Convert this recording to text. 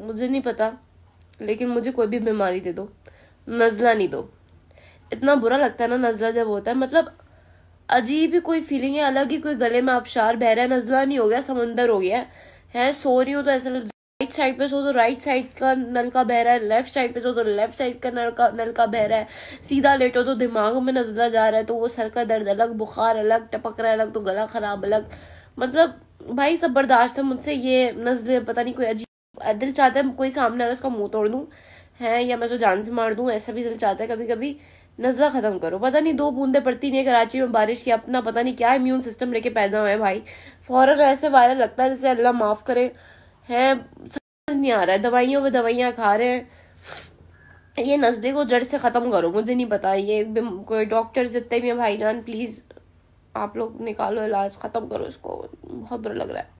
मुझे नहीं पता लेकिन मुझे कोई भी बीमारी दे दो नज़ला नहीं दो इतना बुरा लगता है ना नज़ला जब होता है मतलब अजीब ही कोई फीलिंग है अलग ही कोई गले में आबशार बह रहा है नज़ला नहीं हो गया समंदर हो गया है सो रही हो तो ऐसा राइट साइड पे सो तो राइट साइड का नलका बह रहा है लेफ्ट साइड पे सो तो लेफ्ट साइड का नलका नलका बह रहा है सीधा लेटो तो दिमाग में नजला जा रहा है तो वो सर का दर्द अलग बुखार अलग टपक रहा है अलग तो गला खराब अलग मतलब भाई सब बर्दाश्त है मुझसे ये नजल पता नहीं कोई अजीब दिल चाहता है कोई सामने आ रहा उसका मुंह तोड़ दूं है या मैं तो जान से मार दूं ऐसा भी दिल चाहता है कभी कभी नजला खत्म करो पता नहीं दो बूंदे पड़ती नहीं है कराची में बारिश की अपना पता नहीं क्या इम्यून सिस्टम लेके पैदा हुआ है भाई फौरन ऐसे वायरल लगता है जैसे अल्लाह माफ करे है समझ नहीं आ रहा है दवाइयों में दवाइयाँ खा रहे हैं ये नजदे को जड़ से ख़त्म करो मुझे नहीं पता ये कोई डॉक्टर जितने भी भाई जान प्लीज़ आप लोग निकालो इलाज ख़त्म करो इसको बहुत बुरा लग रहा है